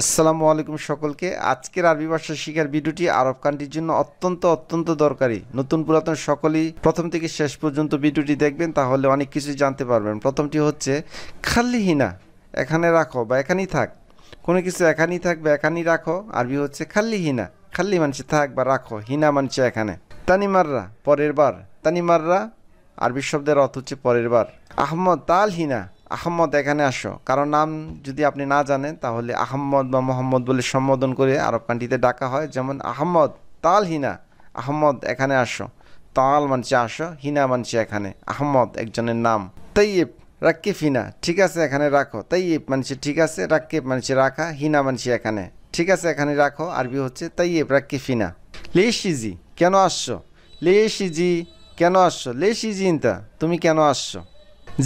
আসসালামু আলাইকুম সকলকে আজকের আরবি ভাষা শিখার ভিডিওটি আরব কান্ট্রির জন্য অত্যন্ত অত্যন্ত দরকারি নতুন পুরাতন সকলেই প্রথম থেকে শেষ পর্যন্ত ভিডিওটি দেখবেন তাহলে অনেক কিছু জানতে পারবেন প্রথমটি হচ্ছে খাল্লিহিনা এখানে রাখো বা এখানেই থাক কোনো কিছু এখানেই থাক বা এখানেই রাখো আরবি হচ্ছে খাল্লিহিনা খাল্লি মানছে থাক বা রাখো হিনা মানছে এখানে তানিমাররা পরের বার তানিমাররা আরবি শব্দের অর্থ হচ্ছে পরের বার আহমদ তাল হিনা আহম্মদ এখানে আসো কারণ নাম যদি আপনি না জানেন তাহলে আহম্মদ বা মোহাম্মদ বলে সম্বোধন করে আরব কান্ট্রিতে ডাকা হয় যেমন আহম্মদ তাল হিনা আহম্মদ এখানে আসো তাল মানছে আসো হিনা মানছে এখানে আহম্মদ একজনের নাম তাইয়ে রাক্কে হিনা ঠিক আছে এখানে রাখো তৈয়ব মানছে ঠিক আছে রাক্কিফ মানছে রাখা হিনা মানছে এখানে ঠিক আছে এখানে রাখো আরবি হচ্ছে তৈয়ব রাক্কিফ হিনা লেশিজি কেন আসছো লেশিজি কেন আসছো লেশিজি ইন্তা তুমি কেন আসছো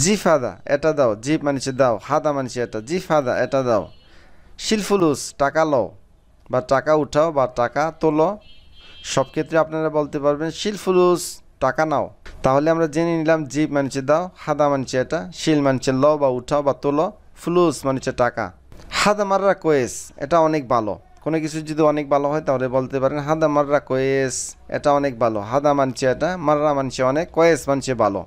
জি ফাদা এটা দাও জি মানিছে দাও হাদা মানিছে এটা জি ফাদা এটা দাও শিলফুলুস টাকা লও বা টাকা উঠাও বা টাকা তোলো সব ক্ষেত্রে আপনারা বলতে পারবেন শিলফুলুস টাকা নাও তাহলে আমরা জেনে নিলাম জিপ মানছে দাও হাদা মানছে এটা শিল মানছে ল বা উঠাও বা তোলো ফুলুস মানছে টাকা হাদা মাররা কোয়েস এটা অনেক ভালো কোনো কিছু যদি অনেক ভালো হয় তাহলে বলতে পারেন হাদা মাররা কোয়েস এটা অনেক ভালো হাদা মানছে এটা মাররা মানছে অনেক কোয়েস মানছে ভালো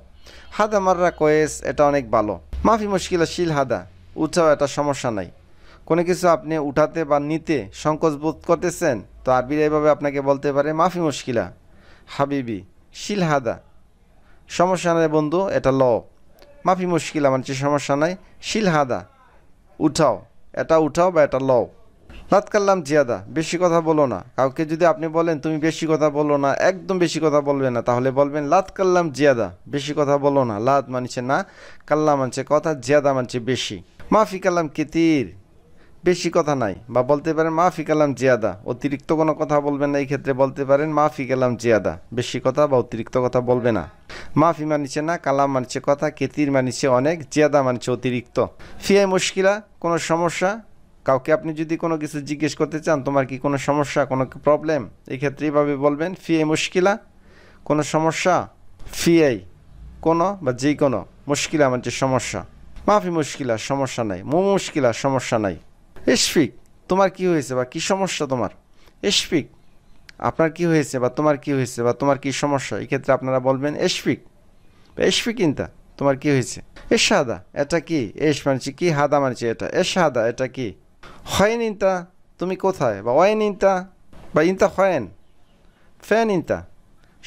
হাদা মাররা কয়েস এটা অনেক ভালো মাফি মুশকিলা শিল হাদা উঠাও এটা সমস্যা নাই কোনো কিছু আপনি উঠাতে বা নিতে সংকোচ বোধ করতেছেন তো আরবির এইভাবে আপনাকে বলতে পারে মাফি মুশকিলা হাবিবি শিল হাদা সমস্যা নাই বন্ধু এটা ল মাফি মুশকিলা মানে সমস্যা নাই শিল হাদা উঠাও এটা উঠাও বা এটা লও কাল্লাম জিয়াদা বেশি কথা বলো না কাউকে যদি আপনি বলেন তুমি বেশি কথা বলো না একদম বেশি কথা বলবে না তাহলে বলবেন লাত কাল্লাম জিয়াদা বেশি কথা বলো না লাত মানছে না কাল্লা মানছে কথা জিয়াদা মানছে বেশি মাফি কাল্লাম কিতির বেশি কথা নাই বা বলতে পারেন মাফি কালাম জিয়াদা অতিরিক্ত কোনো কথা বলবেন না এই ক্ষেত্রে বলতে পারেন মাফি কালাম জিয়াদা বেশি কথা বা অতিরিক্ত কথা বলবে না মাফি মানিছে না কালাম মানছে কথা কেতির মানিছে অনেক জিয়াদা মানছে অতিরিক্ত ফিয়াই মুশকিলা কোনো সমস্যা কাউকে আপনি যদি কোনো কিছু জিজ্ঞেস করতে চান তোমার কি কোনো সমস্যা কোনো প্রবলেম এক্ষেত্রে এইভাবে বলবেন ফিয়ে মুশকিলা কোনো সমস্যা ফিয়াই কোনো বা যে কোনো মুশকিলা আমার যে সমস্যা মাফি মুশকিলা সমস্যা নাই মো মুশকিলা সমস্যা নাই ইশফিক তোমার কি হয়েছে বা কি সমস্যা তোমার ইশফিক আপনার কি হয়েছে বা তোমার কি হয়েছে বা তোমার কি সমস্যা এক্ষেত্রে আপনারা বলবেন এশফিক বা এশফিক ইন্তা তোমার কি হয়েছে হাদা এটা কি এস মানছি কি হাদা মানছি এটা এশাদা এটা কি হয়েন ইনতা তুমি কোথায় বা ওয়েন ইনতা বা ইনতা হয়েন ফ্যান ইনতা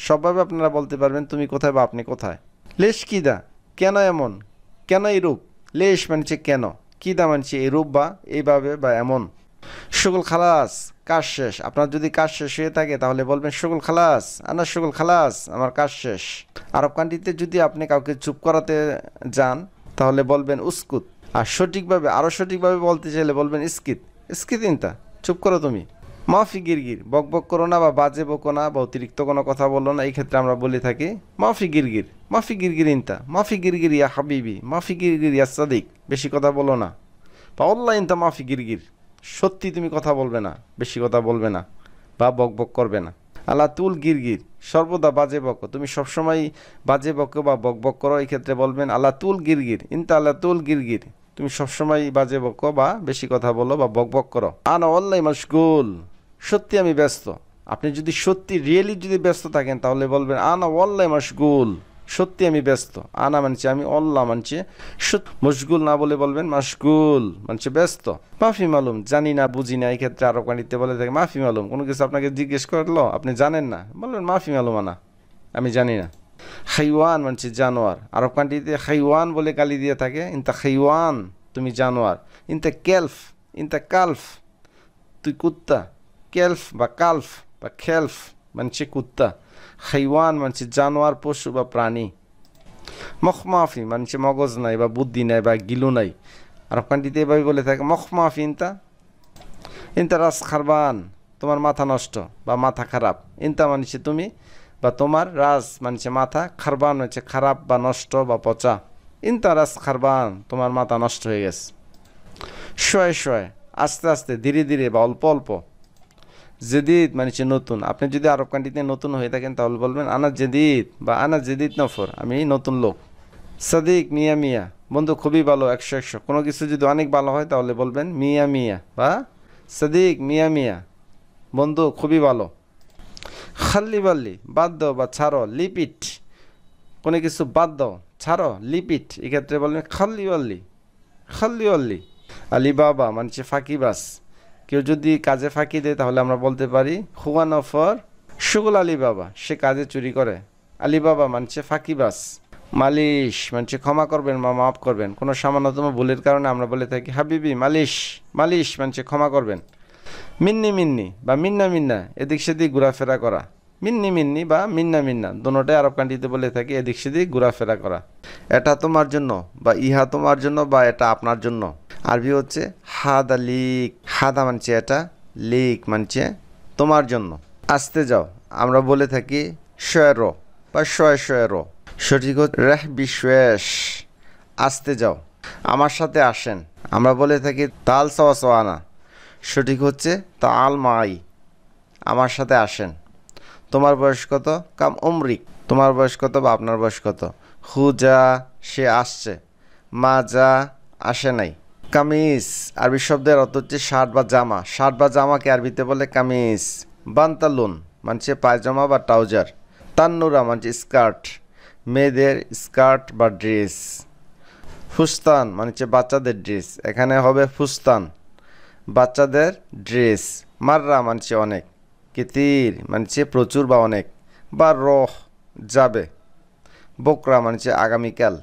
সবভাবে আপনারা বলতে পারবেন তুমি কোথায় বা আপনি কোথায় লেশ কিদা কেন এমন কেন এরূপ লেশ মানছে কেন কিদা মানছে এরূপ বা এইভাবে বা এমন শুকুল খালাস কাজ শেষ আপনার যদি কাজ শেষ হয়ে থাকে তাহলে বলবেন শুকুল খালাস আনার শুকুল খালাস আমার কাজ শেষ আরব কান্ট্রিতে যদি আপনি কাউকে চুপ করাতে যান তাহলে বলবেন উস্কুত আর সঠিকভাবে আরও সঠিকভাবে বলতে চাইলে বলবেন স্কিত স্কিতিনটা চুপ করো তুমি মাফি গিরগির বক বক করো না বা বাজে বকো না বা অতিরিক্ত কোনো কথা বলো না এই ক্ষেত্রে আমরা বলে থাকি মাফি গিরগির মাফি গিরগির ইনতা মাফি গিরগির ইয়া হাবিবি মাফি গিরগির ইয়া সাদিক বেশি কথা বলো না বা অল্লা ইনতা মাফি গিরগির সত্যি তুমি কথা বলবে না বেশি কথা বলবে না বা বক বক করবে না আলা তুল গিরগির সর্বদা বাজে বক তুমি সবসময় বাজে বক বা বক বক করো এই ক্ষেত্রে বলবেন আলা তুল গিরগির ইনতা আলা তুল গিরগির তুমি সবসময় বাজে বকো বা বেশি কথা বলো বা বক বক করো আন অল্লাই মশগুল সত্যি আমি ব্যস্ত আপনি যদি সত্যি রিয়েলি যদি ব্যস্ত থাকেন তাহলে বলবেন আনা অল্লাই মশগুল সত্যি আমি ব্যস্ত আনা মানছি আমি অল্লা মানছি মশগুল না বলে বলবেন মাসগুল মানছি ব্যস্ত মাফি মালুম জানি না বুঝি না এই ক্ষেত্রে আরো কানিতে বলে থাকে মাফি মালুম কোনো কিছু আপনাকে জিজ্ঞেস করলো আপনি জানেন না বলবেন মাফি মালুম আনা আমি জানি না হাইওয়ান মানছি জানোয়ার আরব কান্ট্রিতে হাইওয়ান বলে গালি দিয়ে থাকে ইনতা হাইওয়ান তুমি জানোয়ার ইনতা কেলফ ইনতা কালফ তুই কুত্তা কেলফ বা কালফ বা খেলফ মানছি কুত্তা হাইওয়ান মানছি জানোয়ার পশু বা প্রাণী মখমাফি মানছি মগজ নাই বা বুদ্ধি নাই বা গিলু নাই আরব কান্ট্রিতে এভাবে বলে থাকে মখমাফি ইনতা ইনতা রাস খারবান তোমার মাথা নষ্ট বা মাথা খারাপ ইনতা মানছি তুমি বা তোমার রাজ মানছে মাথা খারবান হচ্ছে খারাপ বা নষ্ট বা পচা ইনতা রাজ খারবান তোমার মাথা নষ্ট হয়ে গেছে শয়ে শয়ে আস্তে আস্তে ধীরে ধীরে বা অল্প অল্প জেদিদ মানছে নতুন আপনি যদি আরব কান্ট্রিতে নতুন হয়ে থাকেন তাহলে বলবেন আনা জেদিদ বা আনা জেদিদ নফর আমি নতুন লোক সাদিক মিয়া মিয়া বন্ধু খুবই ভালো একশো একশো কোনো কিছু যদি অনেক ভালো হয় তাহলে বলবেন মিয়া মিয়া বা সাদিক মিয়া মিয়া বন্ধু খুবই ভালো খাল্লি বাল্লি বাদ দাও বা ছাড়ো লিপিট কোনো কিছু বাদ দাও ছাড়ো লিপিট এক্ষেত্রে বলবেন খাল্লি বাল্লি খাল্লি বাল্লি আলিবাবা মানছে ফাঁকি ফাঁকিবাস কেউ যদি কাজে ফাঁকি দেয় তাহলে আমরা বলতে পারি হুয়ান অফর শুগল আলি বাবা সে কাজে চুরি করে আলি বাবা মানছে ফাঁকিবাস মালিশ মানছে ক্ষমা করবেন বা মাফ করবেন কোনো সামান্যতম ভুলের কারণে আমরা বলে থাকি হাবিবি মালিশ মালিশ মানছে ক্ষমা করবেন মিন্নি মিন্নি বা মিন্না মিন্না এদিক সেদিক ঘোরাফেরা করা মিন্নি মিন্নি বা মিন্না মিন্না দোনোটাই আরব কান্ট্রিতে বলে থাকি এদিক সেদিক ঘোরাফেরা করা এটা তোমার জন্য বা ইহা তোমার জন্য বা এটা আপনার জন্য আরবি হচ্ছে হাদা লিক হাদা মানছে এটা লিক মানছে তোমার জন্য আসতে যাও আমরা বলে থাকি শয়ের বা শয় শয়ের সঠিক রেহ বিশ্বাস আসতে যাও আমার সাথে আসেন আমরা বলে থাকি তাল সওয়া সওয়ানা সঠিক হচ্ছে তা আল মাই আমার সাথে আসেন তোমার বয়স কত কাম অমরিক তোমার বয়স কত বা আপনার বয়স কত হু যা সে আসছে মা যা আসে নাই কামিজ আরবি শব্দের অর্থ হচ্ছে শার্ট বা জামা শার্ট বা জামাকে আরবিতে বলে কামিজ বান্তালুন মানছে পায়জামা বা ট্রাউজার তান্নুরা মানছে স্কার্ট মেয়েদের স্কার্ট বা ড্রেস ফুস্তান মানছে বাচ্চাদের ড্রেস এখানে হবে ফুস্তান বাচ্চাদের ড্রেস মাররা মানছে অনেক কিতির মানছে প্রচুর বা অনেক বা রহ যাবে বকরা মানছে আগামীকাল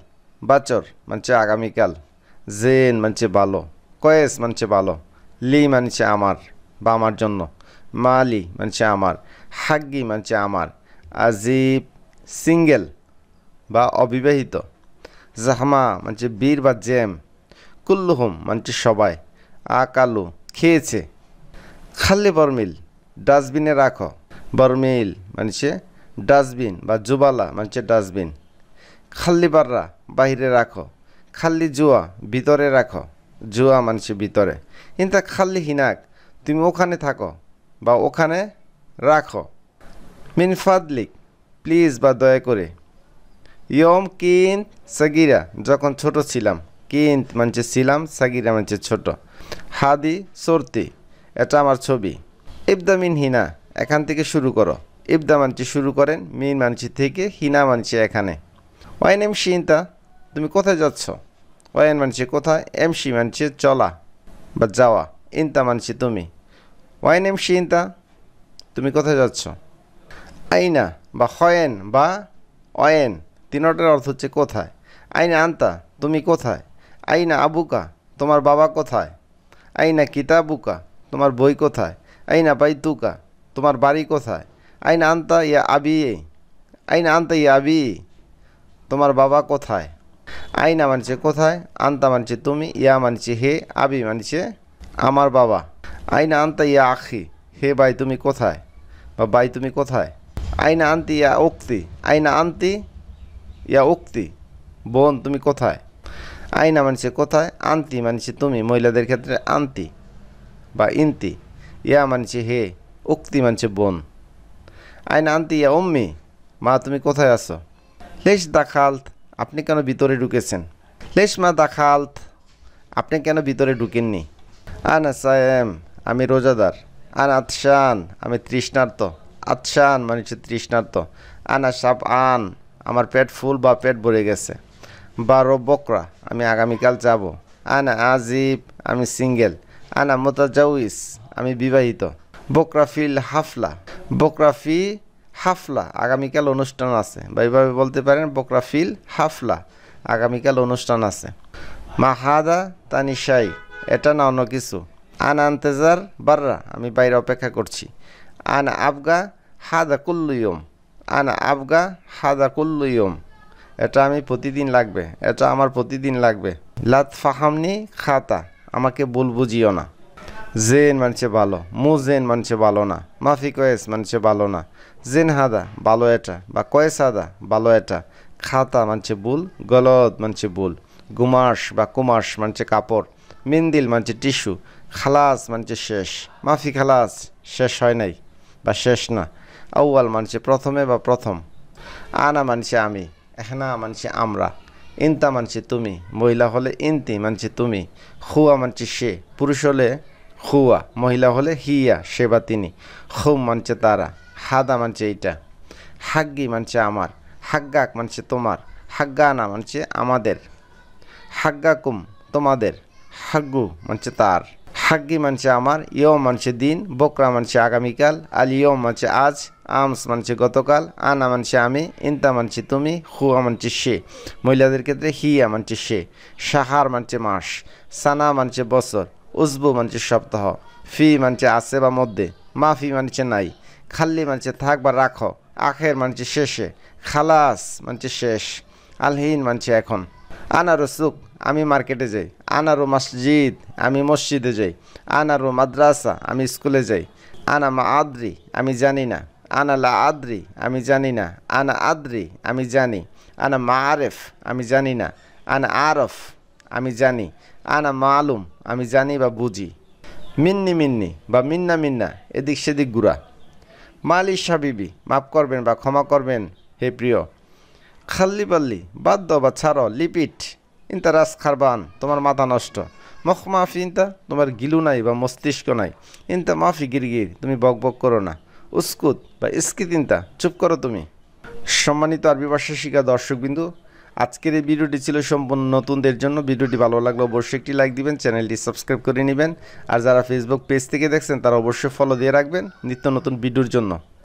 বাচর মানছে আগামীকাল জেন মানছে ভালো কয়েস মানছে ভালো লি মানছে আমার বা আমার জন্য মালি মানছে আমার হাগ্গি মানছে আমার আজিব সিঙ্গেল বা অবিবাহিত জাহামা মানছে বীর বা জেম কুল্লুহুম মানছে সবাই আকালো খেয়েছে খাললে বরমিল ডাস্টবিনে রাখো বরমিল মানছে ডাস্টবিন বা জুবালা মানছে ডাস্টবিন খাল্লি বাররা বাহিরে রাখো খাল্লি জুয়া ভিতরে রাখো জুয়া মানছে ভিতরে কিন্তু খাল্লি হিনাক তুমি ওখানে থাকো বা ওখানে রাখো ফাদলিক প্লিজ বা দয়া করে ইয়ম কিন সগিরা যখন ছোট ছিলাম কিন্ত মানছে সিলাম ছিলাম সাগিরা ছোট হাদি সর্তি এটা আমার ছবি ইবদা মিন হিনা এখান থেকে শুরু করো ইবদা মানছি শুরু করেন মিন মানছি থেকে হিনা মানছি এখানে ওয়াইন এম শিন্তা তুমি কোথায় যাচ্ছ ওয়াইন মানছি কোথায় এম সি মানছি চলা বা যাওয়া ইনতা মানছি তুমি ওয়াইন এম শিন্তা তুমি কোথায় যাচ্ছ আইনা বা হয়েন বা অয়েন তিনটার অর্থ হচ্ছে কোথায় আইনা আনতা তুমি কোথায় আইনা আবুকা তোমার বাবা কোথায় আইনা কিতাবুকা তোমার বই কোথায় আইনা বাইতুকা তোমার বাড়ি কোথায় আইনা আনতা ইয়া আবি আইনা আনতা ইয়া আবি তোমার বাবা কোথায় আইনা মানছে কোথায় আনতা মানছে তুমি ইয়া মানছে হে আবি মানছে আমার বাবা আইনা আনতা ইয়া আখি হে ভাই তুমি কোথায় বা ভাই তুমি কোথায় আইনা আনতি ইয়া উক্তি আইনা আনতি ইয়া উক্তি বোন তুমি কোথায় আইনা মানছে কোথায় আন্তি মানছে তুমি মহিলাদের ক্ষেত্রে আন্তি বা ইন্তি ইয়া মানছে হে উক্তি মানছে বোন আইনা আন্তি ইয়া অম্মি মা তুমি কোথায় আছো লেশ দাখালত আপনি কেন ভিতরে ঢুকেছেন লেশ মা দাখালত আপনি কেন ভিতরে ঢুকেননি আনা সায়েম আমি রোজাদার আন আতশান আমি তৃষ্ণার্ত আতশান মানে হচ্ছে তৃষ্ণার্ত আনা সাপ আন আমার পেট ফুল বা পেট ভরে গেছে বারো বকরা আমি আগামীকাল যাব আনা আজিব আমি সিঙ্গেল আনা জাউইস আমি বিবাহিত বকরা ফিল হাফলা বকরা ফি হাফলা আগামীকাল অনুষ্ঠান আছে বা এইভাবে বলতে পারেন বকরা ফিল হাফলা আগামীকাল অনুষ্ঠান আছে মাহাদা সাই এটা না অন্য কিছু আন আন্তেজার বাররা আমি বাইরে অপেক্ষা করছি আন আবগা হাদা কুল্লুয়ম আন আবগা হাদা কুল্লুয়ম এটা আমি প্রতিদিন লাগবে এটা আমার প্রতিদিন লাগবে লাত ফাহামনি খাতা আমাকে ভুল বুঝিও না জেন মানছে ভালো মু জেন মানছে ভালো না মাফি কয়েস মানছে ভালো না জেন হাদা ভালো এটা বা কয়েস হাদা ভালো এটা খাতা মানছে ভুল গলদ মানছে ভুল গুমাস বা কুমাস মানছে কাপড় মিন্দিল মানছে টিস্যু খালাস মানছে শেষ মাফি খালাস শেষ হয় নাই বা শেষ না আউয়াল মানছে প্রথমে বা প্রথম আনা মানছে আমি এখানা মানছি আমরা ইনতা মানছি তুমি মহিলা হলে ইনতি মানছি তুমি খুয়া মানছি সে পুরুষ হলে খুয়া মহিলা হলে হিয়া সে বা তিনি খুব মানছে তারা হাদা মানছে এইটা হাগ্গি মানছে আমার হাগ্গাক মানছে তোমার হাগ্গানা মানছে আমাদের হাগ্গাকুম তোমাদের হাগ্গু মানছে তার হাগ্গি মানছে আমার ইয় মানছে দিন বকরা মানছে আগামীকাল আল ইয় মানছে আজ আমস মানছে গতকাল আনা মানছে আমি ইন্তা মানছে তুমি হুয়া মানছে সে মহিলাদের ক্ষেত্রে হিয়া মানছে সে সাহার মানছে মাস সানা মানছে বছর উজবু মানছে সপ্তাহ ফি মানছে আছে বা মধ্যে মাফি মানছে নাই খাল্লি মানছে থাক বা রাখো আখের মানছে শেষে খালাস মানছে শেষ আলহীন মানছে এখন আনারসুখ আমি মার্কেটে যাই আনারো মসজিদ আমি মসজিদে যাই আনারো মাদ্রাসা আমি স্কুলে যাই আনা মা আদ্রি আমি জানি না আনা লা আদ্রি আমি জানি না আনা আদ্রি আমি জানি আনা মা আরেফ আমি জানি না আনা আরফ আমি জানি আনা মালুম আমি জানি বা বুঝি মিন্নি মিন্নি বা মিন্না মিন্না এদিক সেদিক গুড়া মালি সাবিবি মাফ করবেন বা ক্ষমা করবেন হে প্রিয় খাল্লি বাল্লি বাদ দাও বা ছাড়ো লিপিট ইন্তা রাস খারবান তোমার মাথা নষ্ট মখ মাফি ইন্তা তোমার গিলু নাই বা মস্তিষ্ক নাই ইন্তা মাফি গিরগির তুমি বক বক করো না উস্কুত বা ইস্কি ইন্তা চুপ করো তুমি সম্মানিত আরবি ভাষা শিখা দর্শকবিন্দু আজকের এই ভিডিওটি ছিল সম্পূর্ণ নতুনদের জন্য ভিডিওটি ভালো লাগলে অবশ্যই একটি লাইক দিবেন চ্যানেলটি সাবস্ক্রাইব করে নেবেন আর যারা ফেসবুক পেজ থেকে দেখছেন তারা অবশ্যই ফলো দিয়ে রাখবেন নিত্য নতুন ভিডিওর জন্য